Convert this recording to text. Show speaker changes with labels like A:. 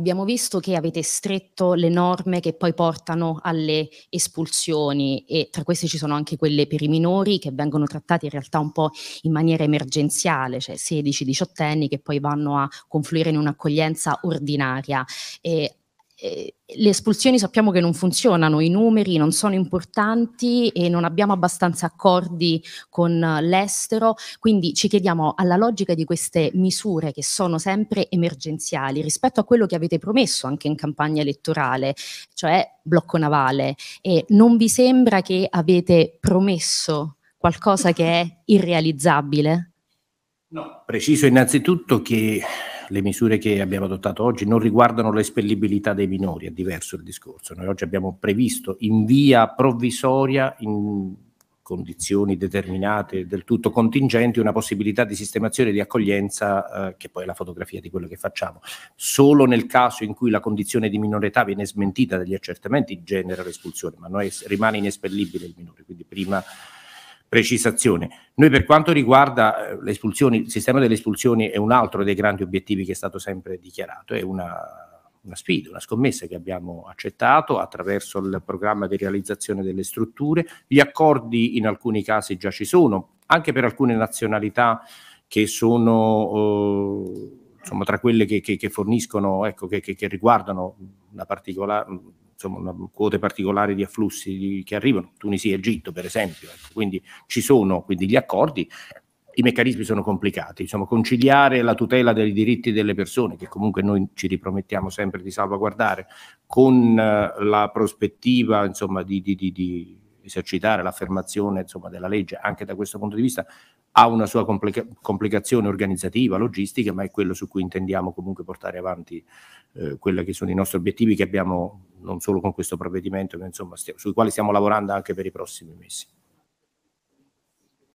A: abbiamo visto che avete stretto le norme che poi portano alle espulsioni e tra queste ci sono anche quelle per i minori che vengono trattati in realtà un po' in maniera emergenziale, cioè 16-18 anni che poi vanno a confluire in un'accoglienza ordinaria. E eh, le espulsioni sappiamo che non funzionano, i numeri non sono importanti e non abbiamo abbastanza accordi con l'estero, quindi ci chiediamo alla logica di queste misure che sono sempre emergenziali rispetto a quello che avete promesso anche in campagna elettorale, cioè blocco navale, e non vi sembra che avete promesso qualcosa che è irrealizzabile?
B: No, preciso innanzitutto che le misure che abbiamo adottato oggi non riguardano l'espellibilità dei minori, è diverso il discorso. Noi oggi abbiamo previsto in via provvisoria, in condizioni determinate, del tutto contingenti, una possibilità di sistemazione di accoglienza, eh, che poi è la fotografia di quello che facciamo. Solo nel caso in cui la condizione di minorità viene smentita dagli accertamenti genera l'espulsione, ma noi rimane inespellibile il minore, quindi prima precisazione. Noi per quanto riguarda eh, le espulsioni, il sistema delle espulsioni è un altro dei grandi obiettivi che è stato sempre dichiarato, è una, una sfida, una scommessa che abbiamo accettato attraverso il programma di realizzazione delle strutture. Gli accordi in alcuni casi già ci sono, anche per alcune nazionalità che sono... Eh, insomma, tra quelle che, che, che forniscono, ecco, che, che riguardano una particolare, insomma, una quote particolare di afflussi che arrivano, Tunisia e Egitto per esempio, ecco. quindi ci sono quindi gli accordi, i meccanismi sono complicati, insomma conciliare la tutela dei diritti delle persone, che comunque noi ci ripromettiamo sempre di salvaguardare, con eh, la prospettiva insomma, di, di, di, di esercitare l'affermazione insomma, della legge anche da questo punto di vista, ha una sua complica- complicazione organizzativa, logistica, ma è quello su cui intendiamo comunque portare avanti eh, quelli che sono i nostri obiettivi che abbiamo non solo con questo provvedimento, ma insomma, stia, sul quale stiamo lavorando anche per i prossimi mesi.